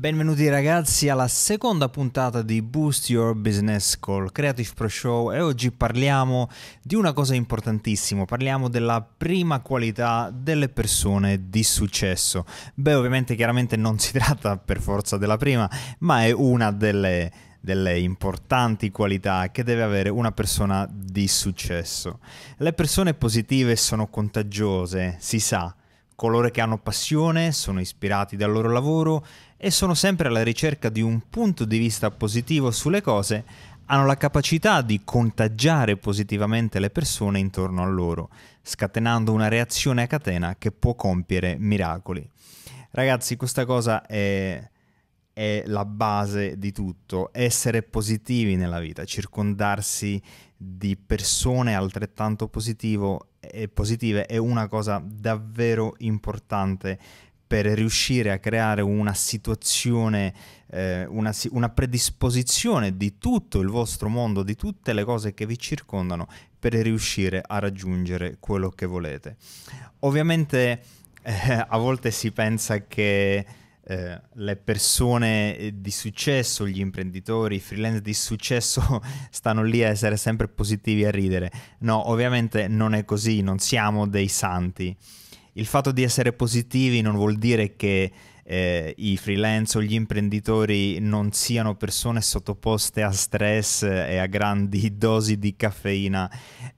Benvenuti ragazzi alla seconda puntata di Boost Your Business col Creative Pro Show e oggi parliamo di una cosa importantissima, parliamo della prima qualità delle persone di successo. Beh ovviamente chiaramente non si tratta per forza della prima, ma è una delle, delle importanti qualità che deve avere una persona di successo. Le persone positive sono contagiose, si sa, coloro che hanno passione, sono ispirati dal loro lavoro e sono sempre alla ricerca di un punto di vista positivo sulle cose, hanno la capacità di contagiare positivamente le persone intorno a loro, scatenando una reazione a catena che può compiere miracoli. Ragazzi, questa cosa è è la base di tutto, essere positivi nella vita, circondarsi di persone altrettanto positivo e positive è una cosa davvero importante per riuscire a creare una situazione, eh, una, una, predisposizione di tutto il vostro mondo, di tutte le cose che vi circondano, per riuscire a raggiungere quello che volete. Ovviamente eh, a volte si pensa che eh, le persone eh, di successo, gli imprenditori, i freelance di successo stanno lì a essere sempre positivi e a ridere. No, ovviamente non è così, non siamo dei santi. Il fatto di essere positivi non vuol dire che eh, i freelance o gli imprenditori non siano persone sottoposte a stress e a grandi dosi di caffeina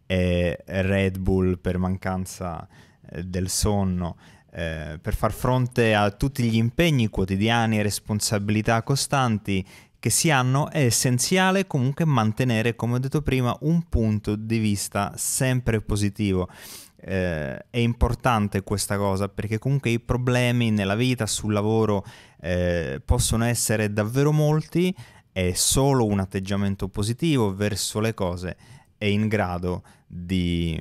e Red Bull per mancanza eh, del sonno eh, per far fronte a tutti gli impegni quotidiani e responsabilità costanti che si hanno, è essenziale comunque mantenere, come ho detto prima, un punto di vista sempre positivo. Eh, è importante questa cosa perché comunque i problemi nella vita, sul lavoro eh, possono essere davvero molti e solo un atteggiamento positivo verso le cose è in grado di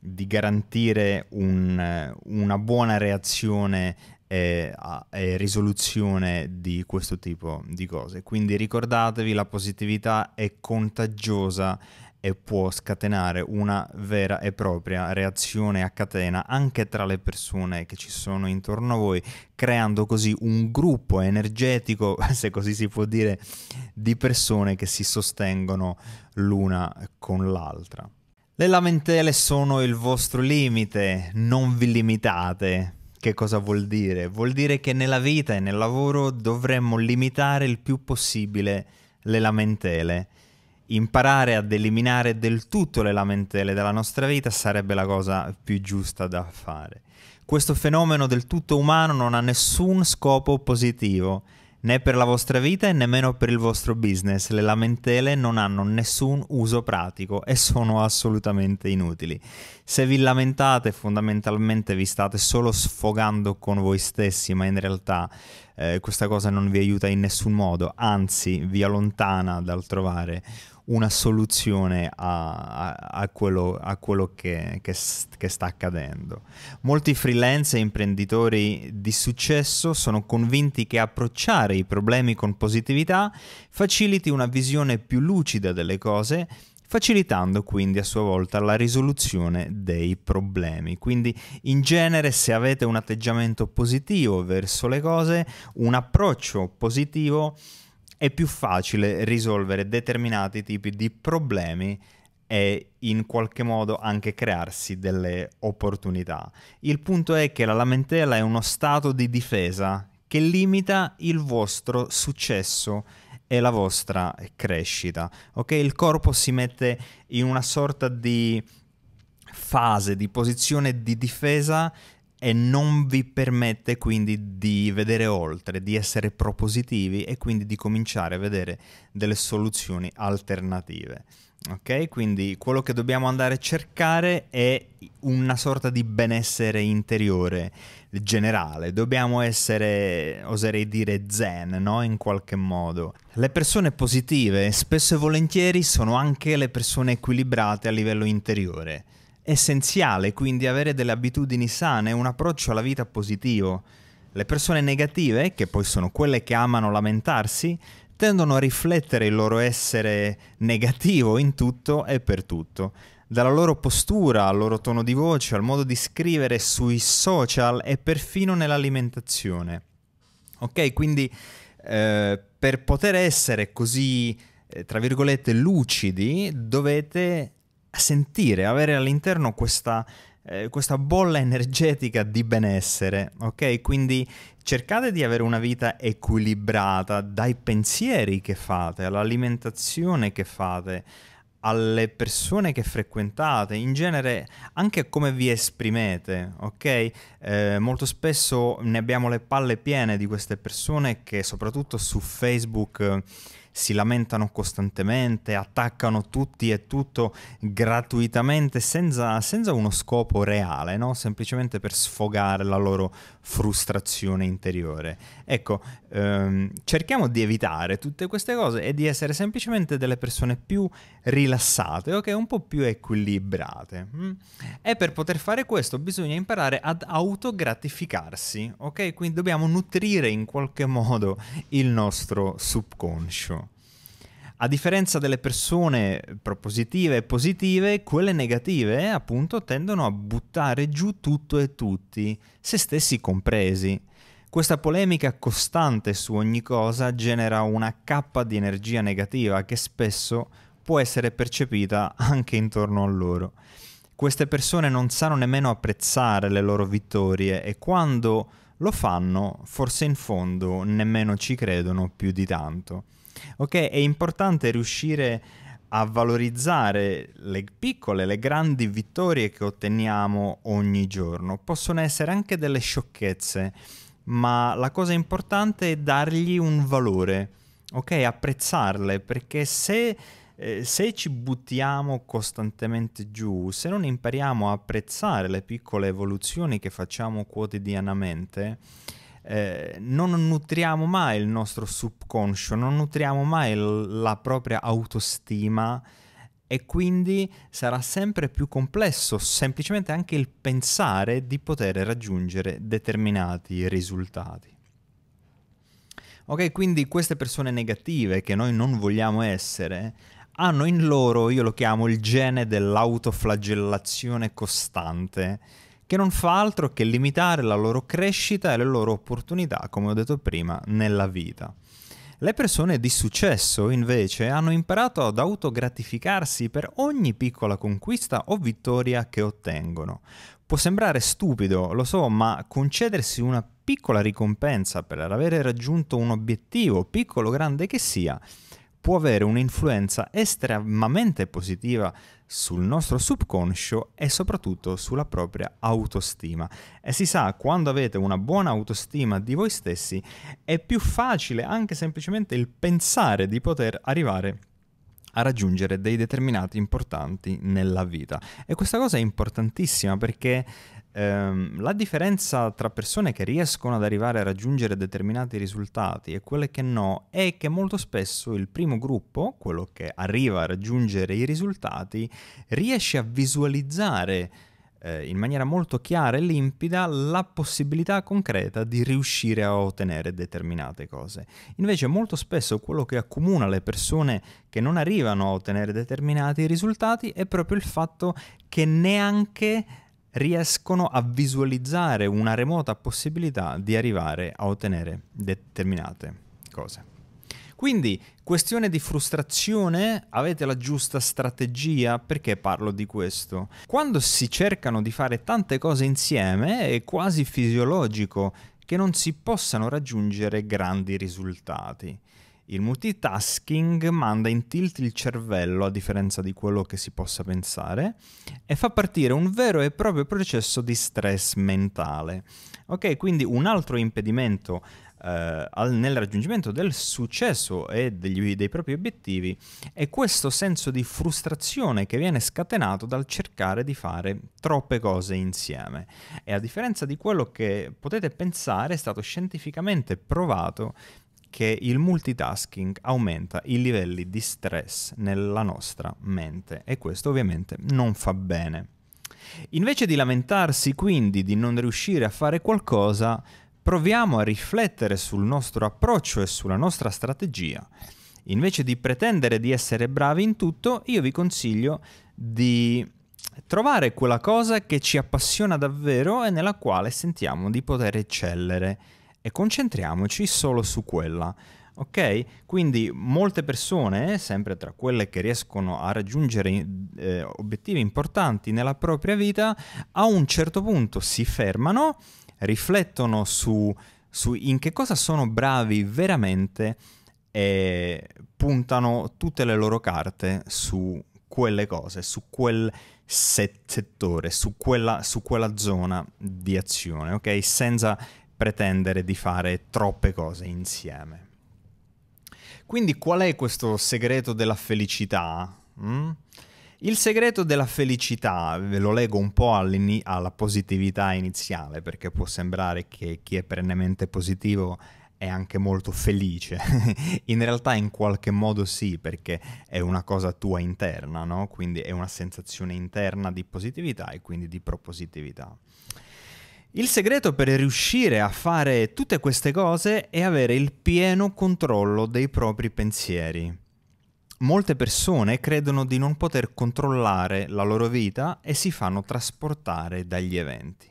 di garantire un, una buona reazione e, e risoluzione di questo tipo di cose. Quindi ricordatevi, la positività è contagiosa e può scatenare una vera e propria reazione a catena anche tra le persone che ci sono intorno a voi, creando così un gruppo energetico, se così si può dire, di persone che si sostengono l'una con l'altra. Le lamentele sono il vostro limite, non vi limitate. Che cosa vuol dire? Vuol dire che nella vita e nel lavoro dovremmo limitare il più possibile le lamentele. Imparare ad eliminare del tutto le lamentele dalla nostra vita sarebbe la cosa più giusta da fare. Questo fenomeno del tutto umano non ha nessun scopo positivo né per la vostra vita e nemmeno per il vostro business. Le lamentele non hanno nessun uso pratico e sono assolutamente inutili. Se vi lamentate, fondamentalmente vi state solo sfogando con voi stessi, ma in realtà eh, questa cosa non vi aiuta in nessun modo, anzi vi allontana dal trovare una soluzione a, a, a quello, a quello che, che, che sta accadendo. Molti freelance e imprenditori di successo sono convinti che approcciare i problemi con positività faciliti una visione più lucida delle cose facilitando quindi a sua volta la risoluzione dei problemi. Quindi in genere se avete un atteggiamento positivo verso le cose, un approccio positivo, è più facile risolvere determinati tipi di problemi e in qualche modo anche crearsi delle opportunità. Il punto è che la lamentela è uno stato di difesa che limita il vostro successo e la vostra crescita. Ok? Il corpo si mette in una sorta di fase, di posizione di difesa e non vi permette quindi di vedere oltre, di essere propositivi e quindi di cominciare a vedere delle soluzioni alternative. Ok? Quindi quello che dobbiamo andare a cercare è una sorta di benessere interiore generale. Dobbiamo essere, oserei dire, zen, no? In qualche modo. Le persone positive spesso e volentieri sono anche le persone equilibrate a livello interiore essenziale quindi avere delle abitudini sane, un approccio alla vita positivo. Le persone negative, che poi sono quelle che amano lamentarsi, tendono a riflettere il loro essere negativo in tutto e per tutto. Dalla loro postura, al loro tono di voce, al modo di scrivere sui social e perfino nell'alimentazione. Ok, quindi eh, per poter essere così, eh, tra virgolette, lucidi, dovete sentire, avere all'interno questa, eh, questa bolla energetica di benessere, ok? Quindi cercate di avere una vita equilibrata dai pensieri che fate, all'alimentazione che fate, alle persone che frequentate, in genere anche a come vi esprimete, ok? Eh, molto spesso ne abbiamo le palle piene di queste persone che soprattutto su Facebook si lamentano costantemente, attaccano tutti e tutto gratuitamente senza, senza uno scopo reale, no? semplicemente per sfogare la loro frustrazione interiore. Ecco, ehm, cerchiamo di evitare tutte queste cose e di essere semplicemente delle persone più rilassate, ok? Un po' più equilibrate. Mm? E per poter fare questo bisogna imparare ad autogratificarsi, ok? Quindi dobbiamo nutrire in qualche modo il nostro subconscio. A differenza delle persone propositive e positive, quelle negative appunto tendono a buttare giù tutto e tutti, se stessi compresi. Questa polemica costante su ogni cosa genera una cappa di energia negativa che spesso può essere percepita anche intorno a loro. Queste persone non sanno nemmeno apprezzare le loro vittorie e quando lo fanno, forse in fondo nemmeno ci credono più di tanto. Ok, è importante riuscire a valorizzare le piccole, le grandi vittorie che otteniamo ogni giorno. Possono essere anche delle sciocchezze ma la cosa importante è dargli un valore, ok? Apprezzarle, perché se, eh, se ci buttiamo costantemente giù, se non impariamo a apprezzare le piccole evoluzioni che facciamo quotidianamente, eh, non nutriamo mai il nostro subconscio, non nutriamo mai l- la propria autostima e quindi sarà sempre più complesso semplicemente anche il pensare di poter raggiungere determinati risultati. Ok, quindi queste persone negative che noi non vogliamo essere hanno in loro, io lo chiamo il gene dell'autoflagellazione costante, che non fa altro che limitare la loro crescita e le loro opportunità, come ho detto prima, nella vita. Le persone di successo, invece, hanno imparato ad autogratificarsi per ogni piccola conquista o vittoria che ottengono. Può sembrare stupido, lo so, ma concedersi una piccola ricompensa per aver raggiunto un obiettivo, piccolo o grande che sia, può avere un'influenza estremamente positiva sul nostro subconscio e soprattutto sulla propria autostima. E si sa, quando avete una buona autostima di voi stessi, è più facile anche semplicemente il pensare di poter arrivare a raggiungere dei determinati importanti nella vita. E questa cosa è importantissima perché ehm, la differenza tra persone che riescono ad arrivare a raggiungere determinati risultati e quelle che no è che molto spesso il primo gruppo, quello che arriva a raggiungere i risultati, riesce a visualizzare eh, in maniera molto chiara e limpida la possibilità concreta di riuscire a ottenere determinate cose. Invece molto spesso quello che accomuna le persone che non arrivano a ottenere determinati risultati è proprio il fatto che neanche riescono a visualizzare una remota possibilità di arrivare a ottenere determinate cose. Quindi, questione di frustrazione, avete la giusta strategia? Perché parlo di questo? Quando si cercano di fare tante cose insieme è quasi fisiologico che non si possano raggiungere grandi risultati. Il multitasking manda in tilt il cervello, a differenza di quello che si possa pensare, e fa partire un vero e proprio processo di stress mentale. Ok, quindi un altro impedimento eh, al, nel raggiungimento del successo e degli, dei propri obiettivi è questo senso di frustrazione che viene scatenato dal cercare di fare troppe cose insieme. E a differenza di quello che potete pensare, è stato scientificamente provato che il multitasking aumenta i livelli di stress nella nostra mente e questo ovviamente non fa bene. Invece di lamentarsi quindi di non riuscire a fare qualcosa, proviamo a riflettere sul nostro approccio e sulla nostra strategia. Invece di pretendere di essere bravi in tutto, io vi consiglio di trovare quella cosa che ci appassiona davvero e nella quale sentiamo di poter eccellere e concentriamoci solo su quella. Ok? Quindi molte persone, sempre tra quelle che riescono a raggiungere eh, obiettivi importanti nella propria vita, a un certo punto si fermano, riflettono su, su in che cosa sono bravi veramente e puntano tutte le loro carte su quelle cose, su quel settore, su quella, su quella zona di azione, ok? Senza pretendere di fare troppe cose insieme. Quindi qual è questo segreto della felicità? Mm? Il segreto della felicità, ve lo leggo un po' alla positività iniziale, perché può sembrare che chi è perennemente positivo è anche molto felice. in realtà in qualche modo sì, perché è una cosa tua interna, no? Quindi è una sensazione interna di positività e quindi di propositività. Il segreto per riuscire a fare tutte queste cose è avere il pieno controllo dei propri pensieri. Molte persone credono di non poter controllare la loro vita e si fanno trasportare dagli eventi.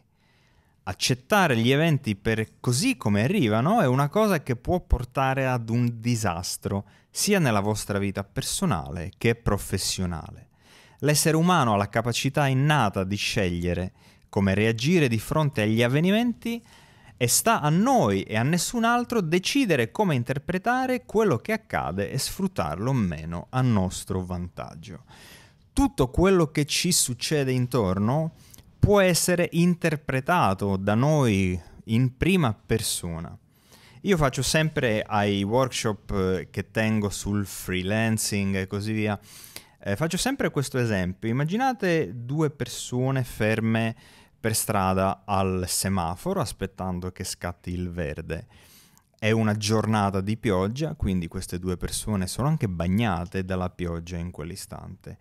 Accettare gli eventi per così come arrivano è una cosa che può portare ad un disastro, sia nella vostra vita personale che professionale. L'essere umano ha la capacità innata di scegliere come reagire di fronte agli avvenimenti e sta a noi e a nessun altro decidere come interpretare quello che accade e sfruttarlo meno a nostro vantaggio. Tutto quello che ci succede intorno può essere interpretato da noi in prima persona. Io faccio sempre ai workshop eh, che tengo sul freelancing e così via, eh, faccio sempre questo esempio. Immaginate due persone ferme per strada al semaforo aspettando che scatti il verde. È una giornata di pioggia, quindi queste due persone sono anche bagnate dalla pioggia in quell'istante.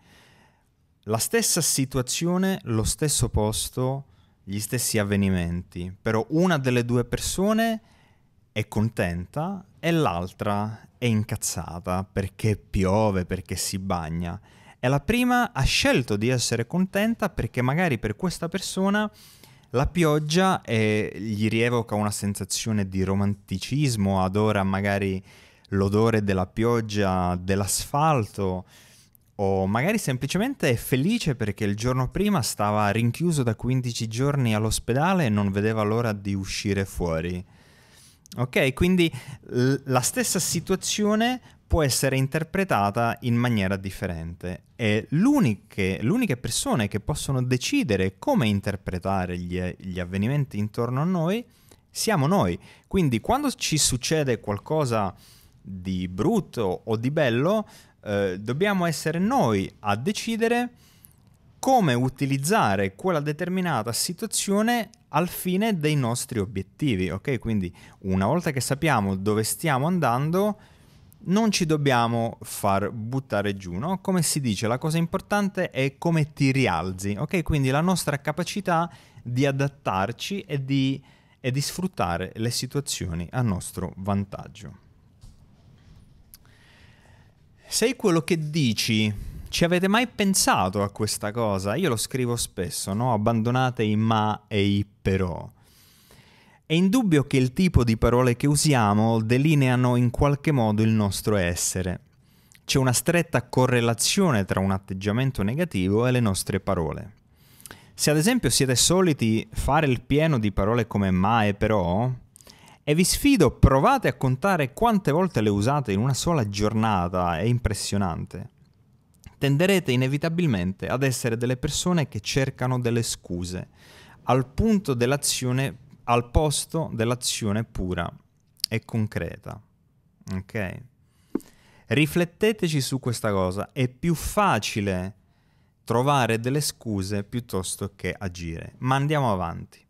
La stessa situazione, lo stesso posto, gli stessi avvenimenti, però una delle due persone è contenta e l'altra è incazzata perché piove, perché si bagna è la prima ha scelto di essere contenta perché magari per questa persona la pioggia eh, gli rievoca una sensazione di romanticismo, adora magari l'odore della pioggia, dell'asfalto o magari semplicemente è felice perché il giorno prima stava rinchiuso da 15 giorni all'ospedale e non vedeva l'ora di uscire fuori. Ok, quindi l- la stessa situazione può essere interpretata in maniera differente e l'uniche, persone che possono decidere come interpretare gli, gli avvenimenti intorno a noi siamo noi. Quindi quando ci succede qualcosa di brutto o di bello, eh, dobbiamo essere noi a decidere come utilizzare quella determinata situazione al fine dei nostri obiettivi, ok? Quindi una volta che sappiamo dove stiamo andando, non ci dobbiamo far buttare giù, no? Come si dice, la cosa importante è come ti rialzi, ok? Quindi la nostra capacità di adattarci e di, e di sfruttare le situazioni a nostro vantaggio. Sei quello che dici, ci avete mai pensato a questa cosa? Io lo scrivo spesso, no? Abbandonate i ma e i però. È indubbio che il tipo di parole che usiamo delineano in qualche modo il nostro essere. C'è una stretta correlazione tra un atteggiamento negativo e le nostre parole. Se ad esempio siete soliti fare il pieno di parole come ma e però, e vi sfido, provate a contare quante volte le usate in una sola giornata, è impressionante. Tenderete inevitabilmente ad essere delle persone che cercano delle scuse, al punto dell'azione al posto dell'azione pura e concreta. Ok? Rifletteteci su questa cosa, è più facile trovare delle scuse piuttosto che agire. Ma andiamo avanti.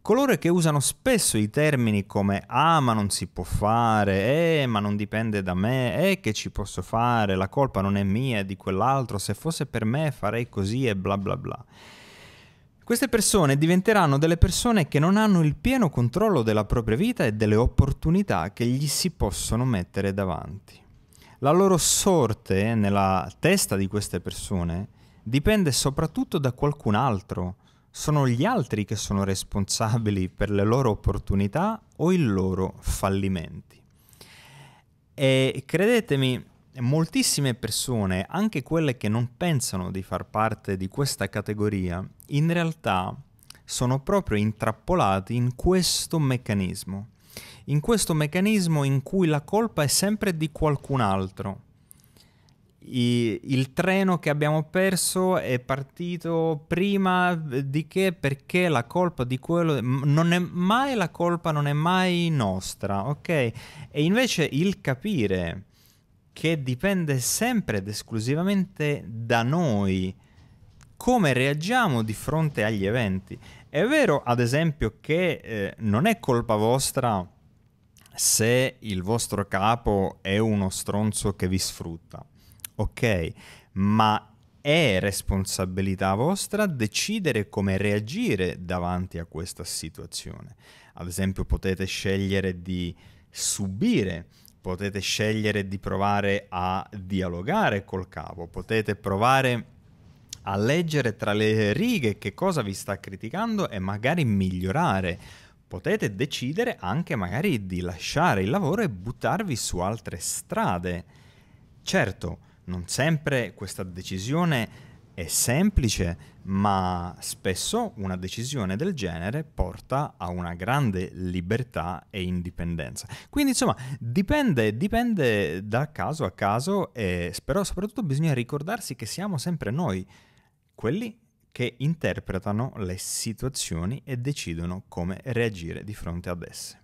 Coloro che usano spesso i termini come ah ma non si può fare, eh ma non dipende da me, eh che ci posso fare, la colpa non è mia, è di quell'altro, se fosse per me farei così e bla bla bla queste persone diventeranno delle persone che non hanno il pieno controllo della propria vita e delle opportunità che gli si possono mettere davanti. La loro sorte nella testa di queste persone dipende soprattutto da qualcun altro. Sono gli altri che sono responsabili per le loro opportunità o i loro fallimenti. E credetemi, moltissime persone, anche quelle che non pensano di far parte di questa categoria, in realtà sono proprio intrappolati in questo meccanismo, in questo meccanismo in cui la colpa è sempre di qualcun altro. I, il treno che abbiamo perso è partito prima di che perché la colpa di quello non è mai la colpa, non è mai nostra, ok? E invece il capire che dipende sempre ed esclusivamente da noi come reagiamo di fronte agli eventi. È vero, ad esempio, che eh, non è colpa vostra se il vostro capo è uno stronzo che vi sfrutta, ok? Ma è responsabilità vostra decidere come reagire davanti a questa situazione. Ad esempio potete scegliere di subire potete scegliere di provare a dialogare col capo, potete provare a leggere tra le righe che cosa vi sta criticando e magari migliorare. Potete decidere anche magari di lasciare il lavoro e buttarvi su altre strade. Certo, non sempre questa decisione è semplice, ma spesso una decisione del genere porta a una grande libertà e indipendenza. Quindi insomma dipende, dipende da caso a caso, e, però soprattutto bisogna ricordarsi che siamo sempre noi quelli che interpretano le situazioni e decidono come reagire di fronte ad esse.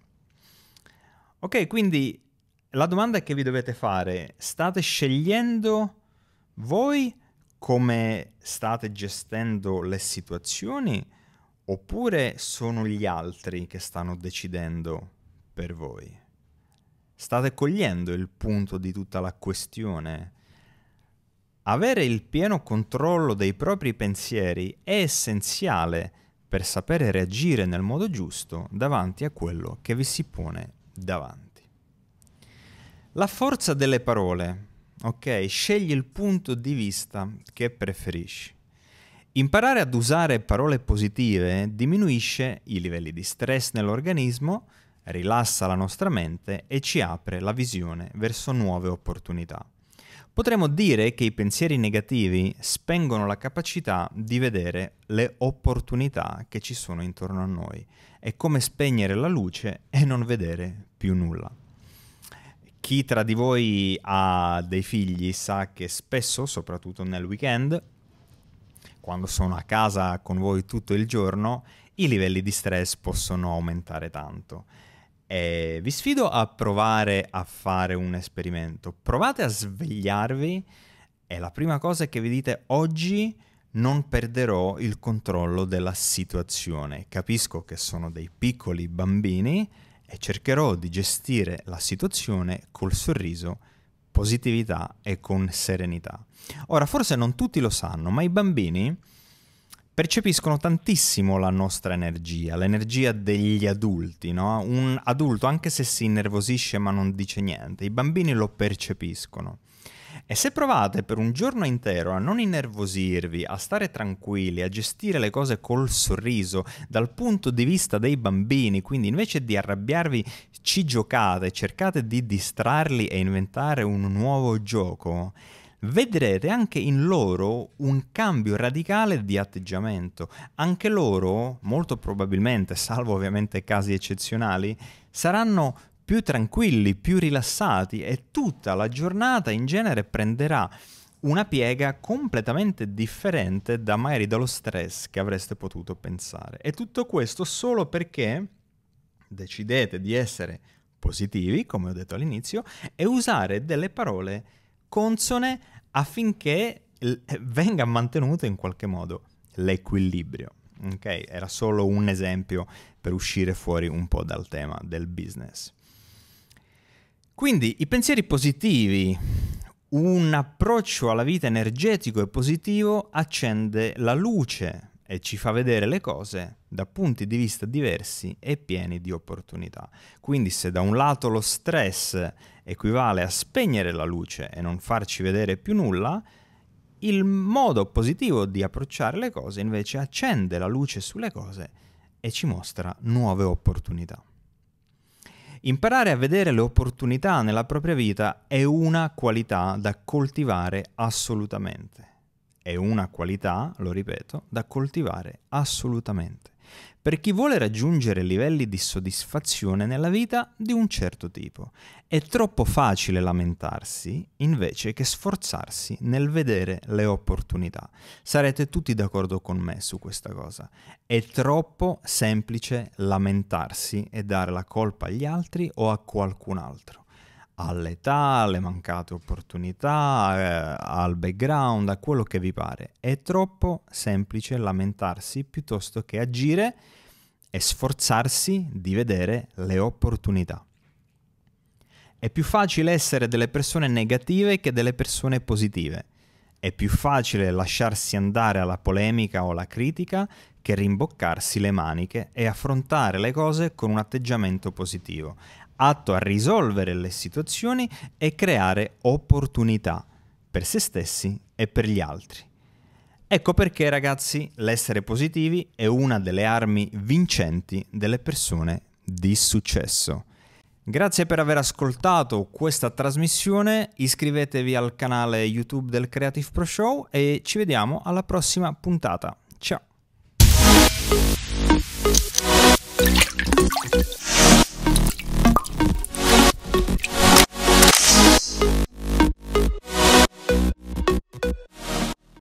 Ok, quindi la domanda che vi dovete fare, state scegliendo voi come state gestendo le situazioni oppure sono gli altri che stanno decidendo per voi? State cogliendo il punto di tutta la questione? Avere il pieno controllo dei propri pensieri è essenziale per sapere reagire nel modo giusto davanti a quello che vi si pone davanti. La forza delle parole ok? Scegli il punto di vista che preferisci. Imparare ad usare parole positive diminuisce i livelli di stress nell'organismo, rilassa la nostra mente e ci apre la visione verso nuove opportunità. Potremmo dire che i pensieri negativi spengono la capacità di vedere le opportunità che ci sono intorno a noi. È come spegnere la luce e non vedere più nulla. Chi tra di voi ha dei figli sa che spesso, soprattutto nel weekend, quando sono a casa con voi tutto il giorno, i livelli di stress possono aumentare tanto. E vi sfido a provare a fare un esperimento. Provate a svegliarvi e la prima cosa è che vi dite oggi non perderò il controllo della situazione. Capisco che sono dei piccoli bambini, e cercherò di gestire la situazione col sorriso, positività e con serenità. Ora, forse non tutti lo sanno, ma i bambini percepiscono tantissimo la nostra energia, l'energia degli adulti, no? Un adulto, anche se si innervosisce ma non dice niente, i bambini lo percepiscono. E se provate per un giorno intero a non innervosirvi, a stare tranquilli, a gestire le cose col sorriso dal punto di vista dei bambini, quindi invece di arrabbiarvi ci giocate, cercate di distrarli e inventare un nuovo gioco, vedrete anche in loro un cambio radicale di atteggiamento. Anche loro, molto probabilmente, salvo ovviamente casi eccezionali, saranno più tranquilli, più rilassati e tutta la giornata in genere prenderà una piega completamente differente da magari dallo stress che avreste potuto pensare. E tutto questo solo perché decidete di essere positivi, come ho detto all'inizio, e usare delle parole consone affinché venga mantenuto in qualche modo l'equilibrio. Ok, era solo un esempio per uscire fuori un po' dal tema del business. Quindi i pensieri positivi, un approccio alla vita energetico e positivo accende la luce e ci fa vedere le cose da punti di vista diversi e pieni di opportunità. Quindi se da un lato lo stress equivale a spegnere la luce e non farci vedere più nulla, il modo positivo di approcciare le cose invece accende la luce sulle cose e ci mostra nuove opportunità. Imparare a vedere le opportunità nella propria vita è una qualità da coltivare assolutamente. È una qualità, lo ripeto, da coltivare assolutamente per chi vuole raggiungere livelli di soddisfazione nella vita di un certo tipo. È troppo facile lamentarsi invece che sforzarsi nel vedere le opportunità. Sarete tutti d'accordo con me su questa cosa. È troppo semplice lamentarsi e dare la colpa agli altri o a qualcun altro all'età, alle mancate opportunità, eh, al background, a quello che vi pare. È troppo semplice lamentarsi piuttosto che agire e sforzarsi di vedere le opportunità. È più facile essere delle persone negative che delle persone positive. È più facile lasciarsi andare alla polemica o alla critica che rimboccarsi le maniche e affrontare le cose con un atteggiamento positivo, atto a risolvere le situazioni e creare opportunità per se stessi e per gli altri. Ecco perché ragazzi l'essere positivi è una delle armi vincenti delle persone di successo. Grazie per aver ascoltato questa trasmissione, iscrivetevi al canale YouTube del Creative Pro Show e ci vediamo alla prossima puntata. Ciao! Thank you.